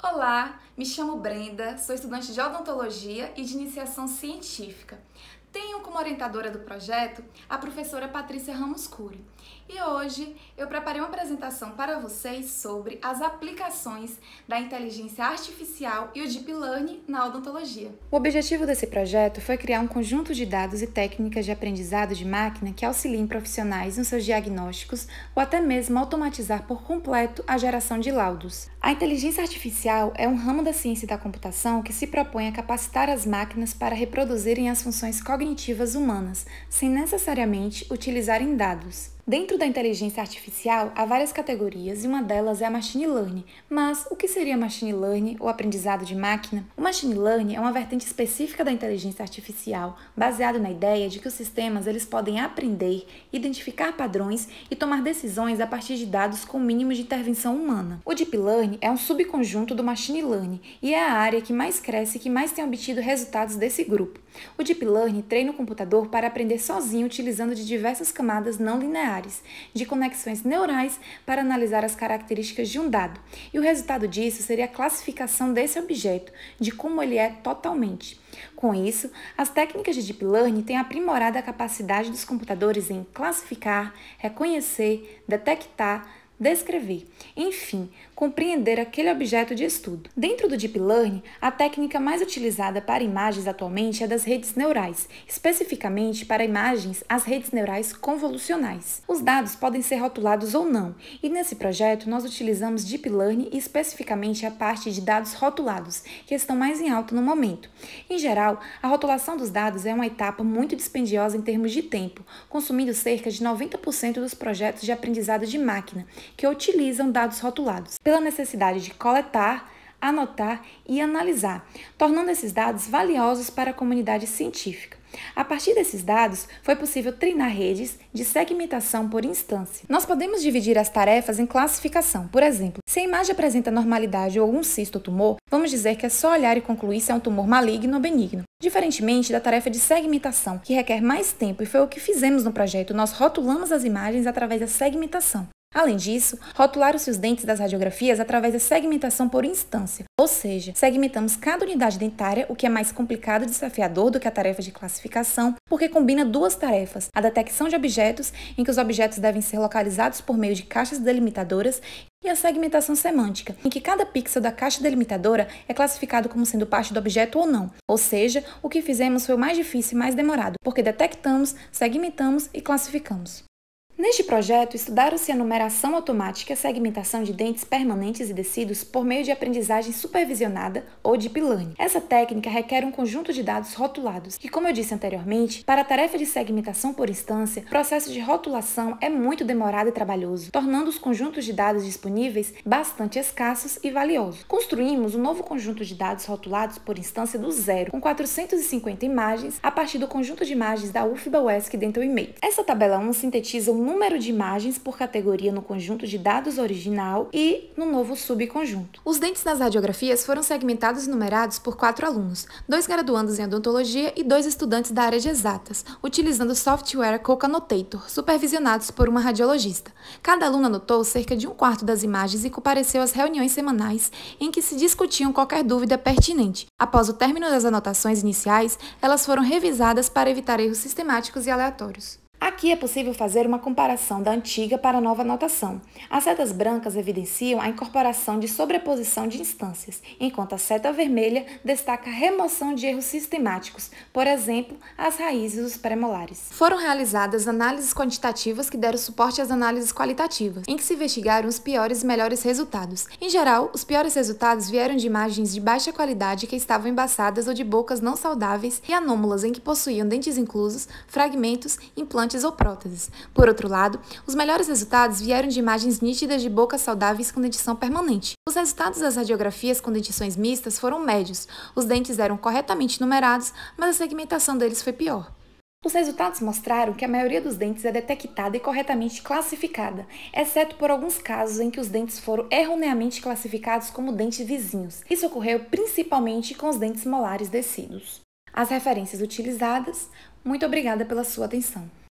Olá, me chamo Brenda, sou estudante de odontologia e de iniciação científica. Tenho orientadora do projeto a professora Patrícia Ramos Cury. E hoje eu preparei uma apresentação para vocês sobre as aplicações da inteligência artificial e o deep learning na odontologia. O objetivo desse projeto foi criar um conjunto de dados e técnicas de aprendizado de máquina que auxiliem profissionais nos seus diagnósticos ou até mesmo automatizar por completo a geração de laudos. A inteligência artificial é um ramo da ciência da computação que se propõe a capacitar as máquinas para reproduzirem as funções cognitivas humanas, sem necessariamente utilizarem dados. Dentro da inteligência artificial, há várias categorias e uma delas é a machine learning. Mas o que seria machine learning ou aprendizado de máquina? O machine learning é uma vertente específica da inteligência artificial, baseado na ideia de que os sistemas eles podem aprender, identificar padrões e tomar decisões a partir de dados com mínimo de intervenção humana. O deep learning é um subconjunto do machine learning e é a área que mais cresce e que mais tem obtido resultados desse grupo. O deep learning treina o computador para aprender sozinho utilizando de diversas camadas não lineares pares de conexões neurais para analisar as características de um dado, e o resultado disso seria a classificação desse objeto, de como ele é totalmente. Com isso, as técnicas de Deep Learning têm aprimorado a capacidade dos computadores em classificar, reconhecer, detectar, descrever, enfim, compreender aquele objeto de estudo. Dentro do Deep Learning, a técnica mais utilizada para imagens atualmente é das redes neurais, especificamente para imagens, as redes neurais convolucionais. Os dados podem ser rotulados ou não, e nesse projeto nós utilizamos Deep Learning e especificamente a parte de dados rotulados, que estão mais em alta no momento. Em geral, a rotulação dos dados é uma etapa muito dispendiosa em termos de tempo, consumindo cerca de 90% dos projetos de aprendizado de máquina que utilizam dados rotulados, pela necessidade de coletar, anotar e analisar, tornando esses dados valiosos para a comunidade científica. A partir desses dados, foi possível treinar redes de segmentação por instância. Nós podemos dividir as tarefas em classificação. Por exemplo, se a imagem apresenta normalidade ou um cisto ou tumor, vamos dizer que é só olhar e concluir se é um tumor maligno ou benigno. Diferentemente da tarefa de segmentação, que requer mais tempo e foi o que fizemos no projeto, nós rotulamos as imagens através da segmentação. Além disso, rotularam-se os dentes das radiografias através da segmentação por instância, ou seja, segmentamos cada unidade dentária, o que é mais complicado e desafiador do que a tarefa de classificação, porque combina duas tarefas: a detecção de objetos, em que os objetos devem ser localizados por meio de caixas delimitadoras, e a segmentação semântica, em que cada pixel da caixa delimitadora é classificado como sendo parte do objeto ou não. Ou seja, o que fizemos foi o mais difícil e mais demorado, porque detectamos, segmentamos e classificamos. Neste projeto, estudaram-se a numeração automática, a segmentação de dentes permanentes e decíduos por meio de aprendizagem supervisionada ou deep learning. Essa técnica requer um conjunto de dados rotulados, que, como eu disse anteriormente, para a tarefa de segmentação por instância, o processo de rotulação é muito demorado e trabalhoso, tornando os conjuntos de dados disponíveis bastante escassos e valiosos. Construímos um novo conjunto de dados rotulados por instância do zero, com 450 imagens, a partir do conjunto de imagens da UFBA-UESC Dental Image. Essa tabela 1 sintetiza um número de imagens por categoria no conjunto de dados original e no novo subconjunto. Os dentes nas radiografias foram segmentados e numerados por quatro alunos, dois graduandos em odontologia e dois estudantes da área de exatas, utilizando o software Coca-Notator, supervisionados por uma radiologista. Cada aluno anotou cerca de um quarto das imagens e compareceu às reuniões semanais em que se discutiam qualquer dúvida pertinente. Após o término das anotações iniciais, elas foram revisadas para evitar erros sistemáticos e aleatórios. Aqui é possível fazer uma comparação da antiga para a nova notação. As setas brancas evidenciam a incorporação de sobreposição de instâncias, enquanto a seta vermelha destaca a remoção de erros sistemáticos, por exemplo, as raízes dos premolares. Foram realizadas análises quantitativas que deram suporte às análises qualitativas, em que se investigaram os piores e melhores resultados. Em geral, os piores resultados vieram de imagens de baixa qualidade que estavam embaçadas ou de bocas não saudáveis e anômalas em que possuíam dentes inclusos, fragmentos, implantes implantes ou próteses. Por outro lado, os melhores resultados vieram de imagens nítidas de bocas saudáveis com dentição permanente. Os resultados das radiografias com dentições mistas foram médios, os dentes eram corretamente numerados, mas a segmentação deles foi pior. Os resultados mostraram que a maioria dos dentes é detectada e corretamente classificada, exceto por alguns casos em que os dentes foram erroneamente classificados como dentes vizinhos. Isso ocorreu principalmente com os dentes molares descidos. As referências utilizadas. Muito obrigada pela sua atenção.